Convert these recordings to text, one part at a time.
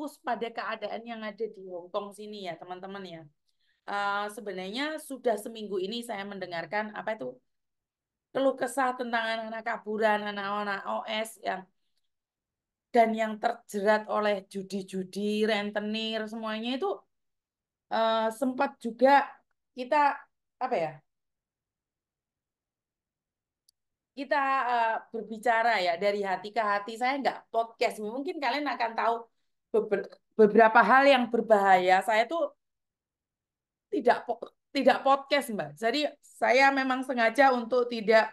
fokus pada keadaan yang ada di Hong Kong sini ya teman-teman ya. Uh, sebenarnya sudah seminggu ini saya mendengarkan apa itu keluh kesah tentang anak-anak kaburan, anak-anak OS yang dan yang terjerat oleh judi-judi, rentenir semuanya itu uh, sempat juga kita apa ya kita uh, berbicara ya dari hati ke hati saya nggak podcast mungkin kalian akan tahu beberapa hal yang berbahaya. Saya tuh tidak tidak podcast, Mbak. Jadi saya memang sengaja untuk tidak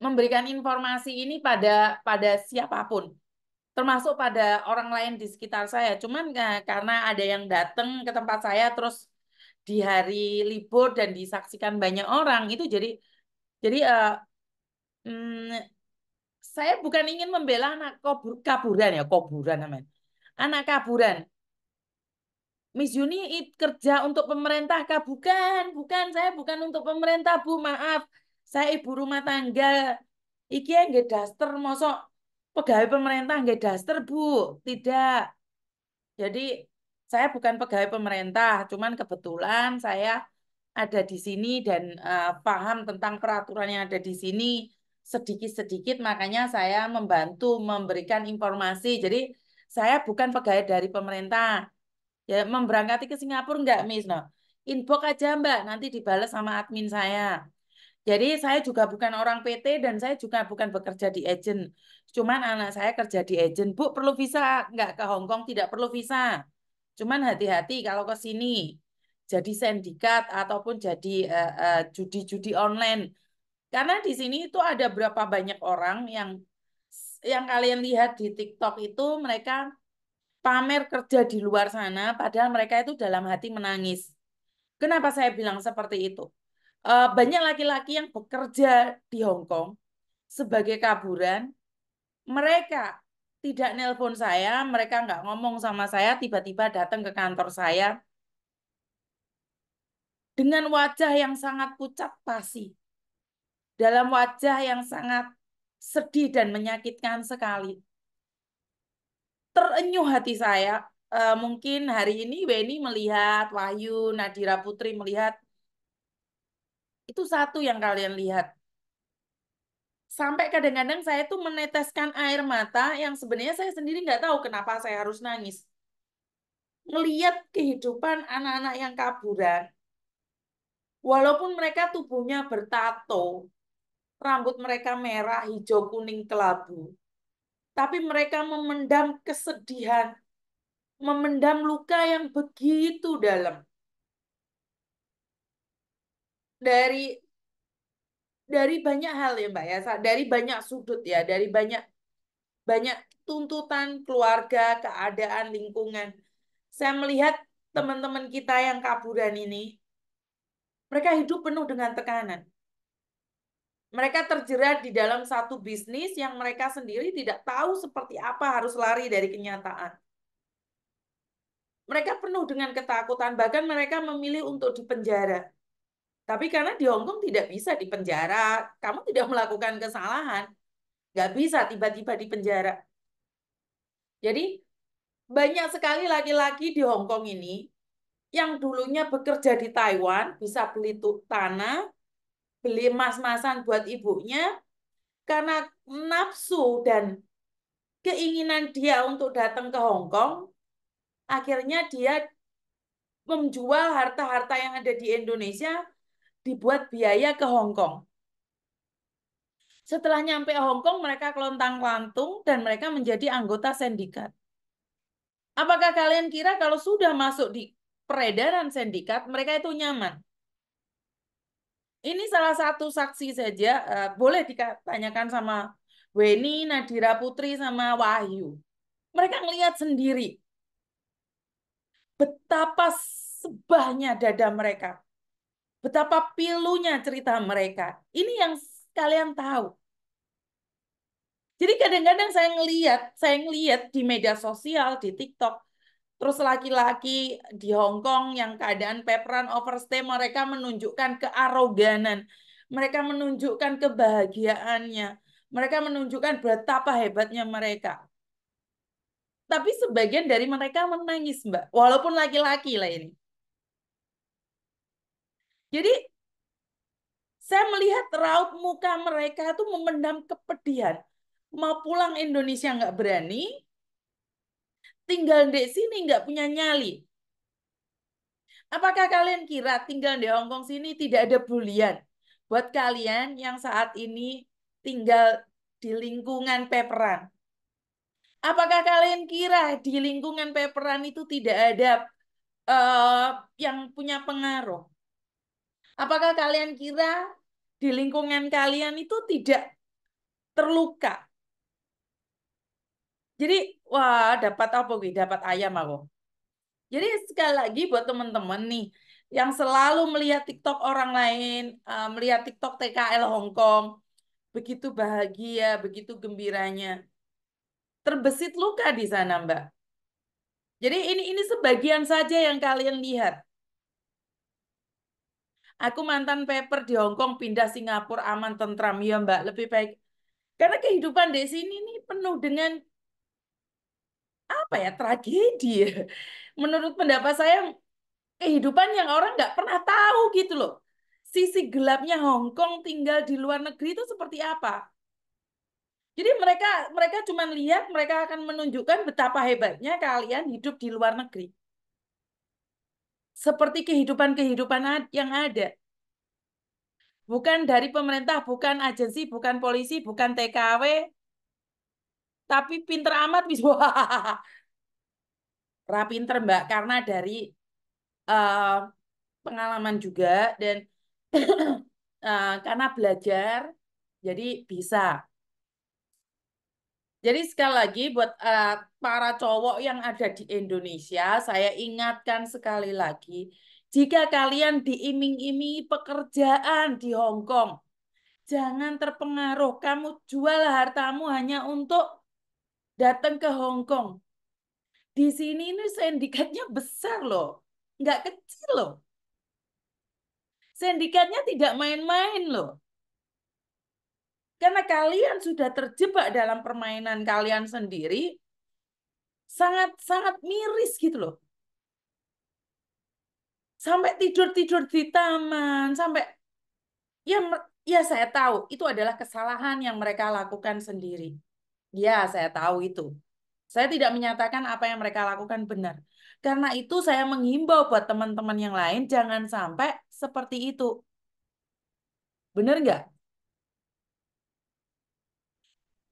memberikan informasi ini pada pada siapapun termasuk pada orang lain di sekitar saya. Cuman eh, karena ada yang datang ke tempat saya terus di hari libur dan disaksikan banyak orang itu jadi jadi uh, saya bukan ingin membela anak kabur, kaburan ya, kaburan namanya. Anak kaburan. Miss Yuni kerja untuk pemerintah kah? Bukan, bukan. Saya bukan untuk pemerintah, Bu. Maaf. Saya ibu rumah tangga. Iki nggih daster mosok pegawai pemerintah nggih daster, Bu. Tidak. Jadi saya bukan pegawai pemerintah, cuman kebetulan saya ada di sini dan uh, paham tentang peraturan yang ada di sini sedikit-sedikit makanya saya membantu memberikan informasi. Jadi saya bukan pegawai dari pemerintah. Ya memberangkati ke Singapura enggak, Miss? No. Nah, inbox aja, Mbak, nanti dibalas sama admin saya. Jadi saya juga bukan orang PT dan saya juga bukan bekerja di agent. Cuman anak saya kerja di agent. Bu perlu visa enggak ke Hong Kong? Tidak perlu visa. Cuman hati-hati kalau ke sini. Jadi sindikat ataupun jadi eh, eh, judi-judi uh, uh, judi -judi online karena di sini itu ada berapa banyak orang yang yang kalian lihat di TikTok itu mereka pamer kerja di luar sana padahal mereka itu dalam hati menangis. Kenapa saya bilang seperti itu? Eh, banyak laki-laki yang bekerja di Hong Kong sebagai kaburan, mereka tidak nelpon saya, mereka nggak ngomong sama saya, tiba-tiba datang ke kantor saya dengan wajah yang sangat pucat pasi dalam wajah yang sangat sedih dan menyakitkan sekali. Terenyuh hati saya. E, mungkin hari ini Weni melihat, Wahyu, Nadira Putri melihat. Itu satu yang kalian lihat. Sampai kadang-kadang saya tuh meneteskan air mata yang sebenarnya saya sendiri nggak tahu kenapa saya harus nangis. Melihat kehidupan anak-anak yang kaburan, walaupun mereka tubuhnya bertato, rambut mereka merah, hijau, kuning, kelabu. Tapi mereka memendam kesedihan, memendam luka yang begitu dalam. Dari dari banyak hal ya Mbak ya, dari banyak sudut ya, dari banyak banyak tuntutan keluarga, keadaan, lingkungan. Saya melihat teman-teman kita yang kaburan ini, mereka hidup penuh dengan tekanan mereka terjerat di dalam satu bisnis yang mereka sendiri tidak tahu seperti apa harus lari dari kenyataan. Mereka penuh dengan ketakutan, bahkan mereka memilih untuk dipenjara. Tapi karena di Hong Kong tidak bisa dipenjara, kamu tidak melakukan kesalahan, nggak bisa tiba-tiba dipenjara. Jadi banyak sekali laki-laki di Hong Kong ini yang dulunya bekerja di Taiwan bisa beli tanah, beli emas masan buat ibunya karena nafsu dan keinginan dia untuk datang ke Hong Kong akhirnya dia menjual harta-harta yang ada di Indonesia dibuat biaya ke Hong Kong. Setelah nyampe Hong Kong, mereka kelontang lantung dan mereka menjadi anggota sindikat. Apakah kalian kira kalau sudah masuk di peredaran sindikat, mereka itu nyaman? Ini salah satu saksi saja, uh, boleh ditanyakan sama Weni, Nadira Putri, sama Wahyu. Mereka ngelihat sendiri betapa sebahnya dada mereka. Betapa pilunya cerita mereka. Ini yang kalian tahu. Jadi kadang-kadang saya ngelihat, saya ngelihat di media sosial, di TikTok, Terus laki-laki di Hong Kong yang keadaan peperan overstay mereka menunjukkan kearoganan, mereka menunjukkan kebahagiaannya, mereka menunjukkan betapa hebatnya mereka. Tapi sebagian dari mereka menangis, Mbak, walaupun laki-laki lah ini. Jadi saya melihat raut muka mereka itu memendam kepedihan. Mau pulang Indonesia nggak berani, tinggal di sini nggak punya nyali. Apakah kalian kira tinggal di Hong Kong sini tidak ada bulian? Buat kalian yang saat ini tinggal di lingkungan peperan. Apakah kalian kira di lingkungan peperan itu tidak ada uh, yang punya pengaruh? Apakah kalian kira di lingkungan kalian itu tidak terluka? Jadi wah dapat apa gue? Dapat ayam aku. Jadi sekali lagi buat temen-temen nih yang selalu melihat TikTok orang lain, uh, melihat TikTok TKL Hongkong, begitu bahagia, begitu gembiranya. Terbesit luka di sana, Mbak. Jadi ini ini sebagian saja yang kalian lihat. Aku mantan paper di Hongkong, pindah Singapura aman tentram ya, Mbak. Lebih baik karena kehidupan di sini nih penuh dengan apa ya tragedi. Ya? Menurut pendapat saya kehidupan yang orang nggak pernah tahu gitu loh. Sisi gelapnya Hong Kong tinggal di luar negeri itu seperti apa? Jadi mereka mereka cuma lihat mereka akan menunjukkan betapa hebatnya kalian hidup di luar negeri. Seperti kehidupan-kehidupan yang ada. Bukan dari pemerintah, bukan agensi, bukan polisi, bukan TKW, tapi pinter amat bisa rapinter mbak karena dari uh, pengalaman juga dan uh, karena belajar jadi bisa jadi sekali lagi buat uh, para cowok yang ada di Indonesia, saya ingatkan sekali lagi, jika kalian diiming-imingi pekerjaan di Hong Kong, jangan terpengaruh. Kamu jual hartamu hanya untuk datang ke Hong Kong. Di sini ini sindikatnya besar loh, nggak kecil loh. Sindikatnya tidak main-main loh. Karena kalian sudah terjebak dalam permainan kalian sendiri, sangat-sangat miris gitu loh sampai tidur-tidur di taman, sampai ya ya saya tahu itu adalah kesalahan yang mereka lakukan sendiri. Ya, saya tahu itu. Saya tidak menyatakan apa yang mereka lakukan benar. Karena itu saya menghimbau buat teman-teman yang lain jangan sampai seperti itu. Benar nggak?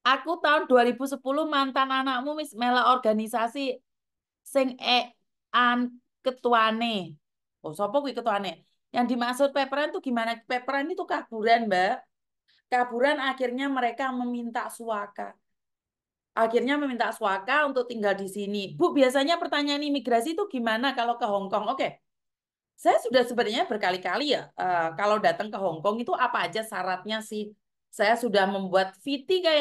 Aku tahun 2010 mantan anakmu mis mela organisasi sing e an ketuane. Oh, sopok kuwi ketuane? Yang dimaksud peperan itu gimana? Peperan itu kaburan, Mbak. Kaburan akhirnya mereka meminta suaka akhirnya meminta suaka untuk tinggal di sini. Bu, biasanya pertanyaan imigrasi itu gimana kalau ke Hong Kong? Oke, saya sudah sebenarnya berkali-kali ya, uh, kalau datang ke Hong Kong itu apa aja syaratnya sih? Saya sudah membuat VT kayak